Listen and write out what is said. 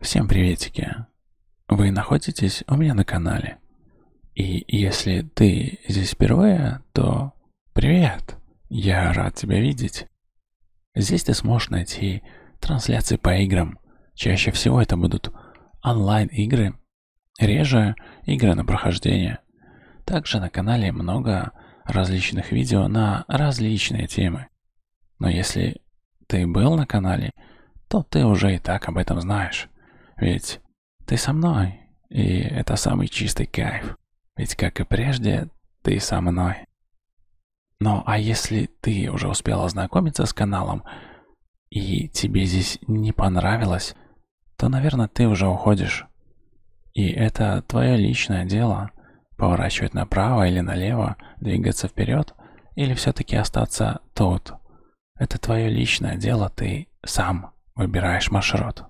Всем приветики! Вы находитесь у меня на канале. И если ты здесь впервые, то привет! Я рад тебя видеть. Здесь ты сможешь найти трансляции по играм. Чаще всего это будут онлайн-игры, реже игры на прохождение. Также на канале много различных видео на различные темы. Но если ты был на канале, то ты уже и так об этом знаешь. Ведь ты со мной, и это самый чистый кайф. Ведь, как и прежде, ты со мной. Но ну, а если ты уже успел ознакомиться с каналом, и тебе здесь не понравилось, то, наверное, ты уже уходишь. И это твое личное дело – поворачивать направо или налево, двигаться вперед или все-таки остаться тут. Это твое личное дело, ты сам выбираешь маршрут.